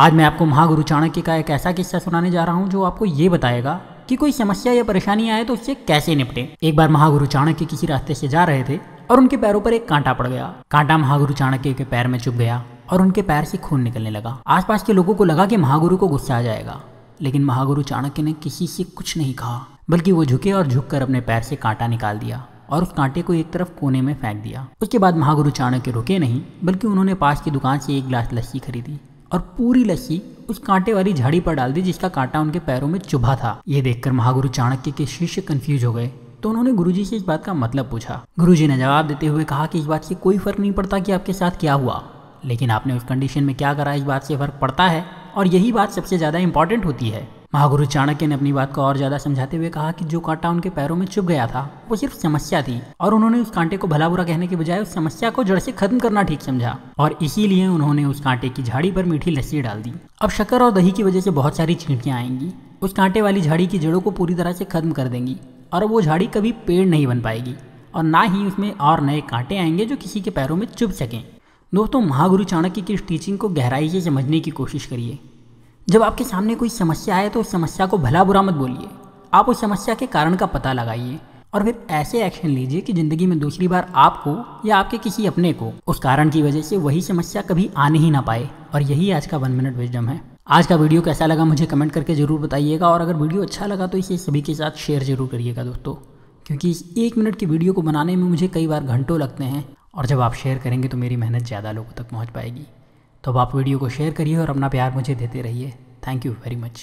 आज मैं आपको महागुरु चाणक्य का एक ऐसा किस्सा सुनाने जा रहा हूँ जो आपको ये बताएगा कि कोई समस्या या परेशानी आए तो उससे कैसे निपटे एक बार महागुरु चाणक्य किसी रास्ते से जा रहे थे और उनके पैरों पर एक कांटा पड़ गया कांटा महागुरु चाणक्य के पैर में चुप गया और उनके पैर से खून निकलने लगा आसपास के लोगों को लगा कि महागुरु को गुस्सा आ जाएगा लेकिन महागुरु चाणक्य ने किसी से कुछ नहीं कहा बल्कि वो झुके और कर अपने पैर से कांटा निकाल दिया और उस कांटे को एक तरफ कोने में फेंक दिया उसके बाद महागुरु चाणक्य रुके नहीं बल्कि उन्होंने पास की दुकान से एक गिलास लस्सी खरीदी और पूरी लस्सी उस कांटे वाली झाड़ी पर डाल दी जिसका कांटा उनके पैरों में चुभा था ये देखकर महागुरु चाणक्य के शिष्य कंफ्यूज हो गए तो उन्होंने गुरुजी से इस बात का मतलब पूछा गुरुजी ने जवाब देते हुए कहा कि इस बात से कोई फर्क नहीं पड़ता कि आपके साथ क्या हुआ लेकिन आपने उस कंडीशन में क्या करा इस बात से फर्क पड़ता है और यही बात सबसे ज़्यादा इंपॉर्टेंट होती है महागुरु चाणक्य ने अपनी बात को और ज्यादा समझाते हुए कहा कि जो कांटा उनके पैरों में चुप गया था वो सिर्फ समस्या थी और उन्होंने उस कांटे को भला बुरा कहने के बजाय उस समस्या को जड़ से खत्म करना ठीक समझा और इसीलिए उन्होंने उस कांटे की झाड़ी पर मीठी लस्सी डाल दी अब शक्कर और दही की वजह से बहुत सारी चींटियाँ आएंगी उस कांटे वाली झाड़ी की जड़ों को पूरी तरह से खत्म कर देंगी और वो झाड़ी कभी पेड़ नहीं बन पाएगी और ना ही उसमें और नए कांटे आएंगे जो किसी के पैरों में चुभ सकें दोस्तों महागुरु चाणक्य की इस टीचिंग को गहराई से समझने की कोशिश करिए जब आपके सामने कोई समस्या आए तो उस समस्या को भला बुरा मत बोलिए आप उस समस्या के कारण का पता लगाइए और फिर ऐसे एक्शन लीजिए कि ज़िंदगी में दूसरी बार आपको या आपके किसी अपने को उस कारण की वजह से वही समस्या कभी आने ही ना पाए और यही आज का वन मिनट विजडम है आज का वीडियो कैसा लगा मुझे कमेंट करके ज़रूर बताइएगा और अगर वीडियो अच्छा लगा तो इसे सभी के साथ शेयर ज़रूर करिएगा दोस्तों क्योंकि इस एक मिनट की वीडियो को बनाने में मुझे कई बार घंटों लगते हैं और जब आप शेयर करेंगे तो मेरी मेहनत ज़्यादा लोगों तक पहुँच पाएगी तो अब आप वीडियो को शेयर करिए और अपना प्यार मुझे देते रहिए थैंक यू वेरी मच